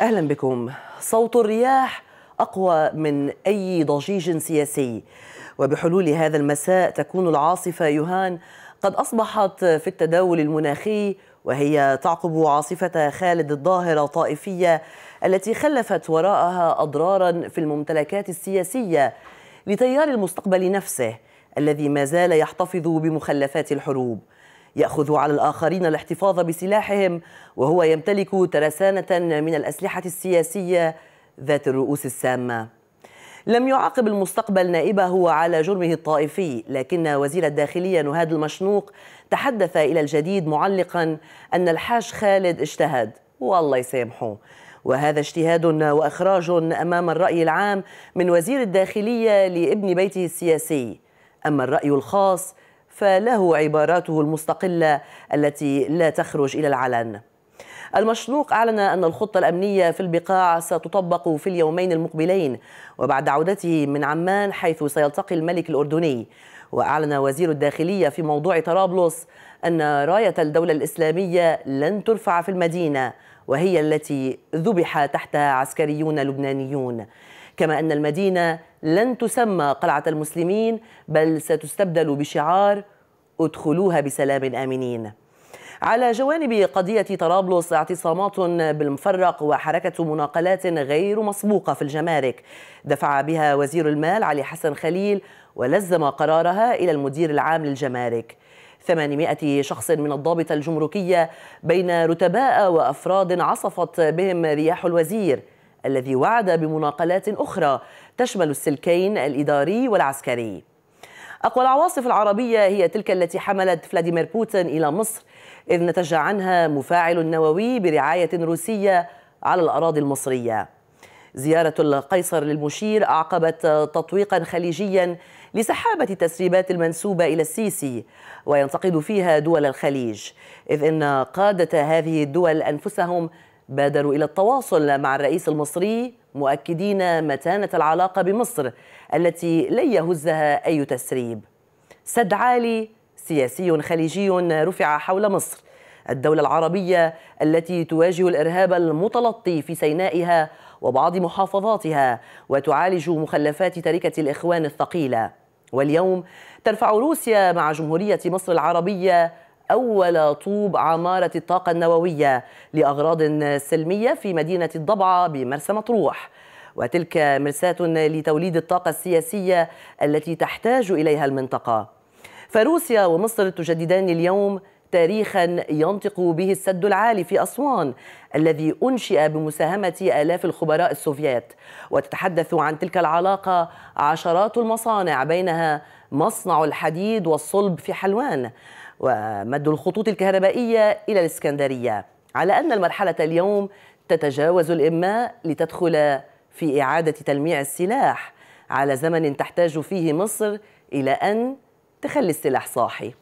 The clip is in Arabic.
أهلا بكم صوت الرياح أقوى من أي ضجيج سياسي وبحلول هذا المساء تكون العاصفة يوهان قد أصبحت في التداول المناخي وهي تعقب عاصفة خالد الظاهرة طائفية التي خلفت وراءها أضرارا في الممتلكات السياسية لتيار المستقبل نفسه الذي ما زال يحتفظ بمخلفات الحروب يأخذ على الآخرين الاحتفاظ بسلاحهم وهو يمتلك ترسانة من الأسلحة السياسية ذات الرؤوس السامة لم يعاقب المستقبل نائبه على جرمه الطائفي لكن وزير الداخلية نهاد المشنوق تحدث إلى الجديد معلقا أن الحاج خالد اجتهد والله يسامحه وهذا اجتهاد وإخراج أمام الرأي العام من وزير الداخلية لابن بيته السياسي أما الرأي الخاص فله عباراته المستقلة التي لا تخرج إلى العلن المشنوق أعلن أن الخطة الأمنية في البقاع ستطبق في اليومين المقبلين وبعد عودته من عمان حيث سيلتقي الملك الأردني وأعلن وزير الداخلية في موضوع طرابلس أن راية الدولة الإسلامية لن ترفع في المدينة وهي التي ذبح تحتها عسكريون لبنانيون كما أن المدينة لن تسمى قلعة المسلمين بل ستستبدل بشعار ادخلوها بسلام آمنين على جوانب قضية طرابلس اعتصامات بالمفرق وحركة مناقلات غير مسبوقة في الجمارك دفع بها وزير المال علي حسن خليل ولزم قرارها إلى المدير العام للجمارك 800 شخص من الضابطة الجمركية بين رتباء وأفراد عصفت بهم رياح الوزير الذي وعد بمناقلات أخرى تشمل السلكين الإداري والعسكري أقوى العواصف العربية هي تلك التي حملت فلاديمير بوتين إلى مصر إذ نتج عنها مفاعل نووي برعاية روسية على الأراضي المصرية زيارة القيصر للمشير أعقبت تطويقا خليجيا لسحابة التسريبات المنسوبة إلى السيسي وينتقد فيها دول الخليج إذ إن قادة هذه الدول أنفسهم بادروا إلى التواصل مع الرئيس المصري مؤكدين متانة العلاقة بمصر التي لن يهزها أي تسريب سد عالي سياسي خليجي رفع حول مصر الدولة العربية التي تواجه الإرهاب المتلطي في سينائها وبعض محافظاتها وتعالج مخلفات تركة الإخوان الثقيلة واليوم ترفع روسيا مع جمهورية مصر العربية أول طوب عمارة الطاقة النووية لأغراض سلمية في مدينة الضبعة بمرسى مطروح وتلك مرساة لتوليد الطاقة السياسية التي تحتاج إليها المنطقة فروسيا ومصر تجددان اليوم تاريخا ينطق به السد العالي في أسوان الذي أنشئ بمساهمة آلاف الخبراء السوفيات وتتحدث عن تلك العلاقة عشرات المصانع بينها مصنع الحديد والصلب في حلوان ومد الخطوط الكهربائية إلى الإسكندرية على أن المرحلة اليوم تتجاوز الإماء لتدخل في إعادة تلميع السلاح على زمن تحتاج فيه مصر إلى أن تخلي السلاح صاحي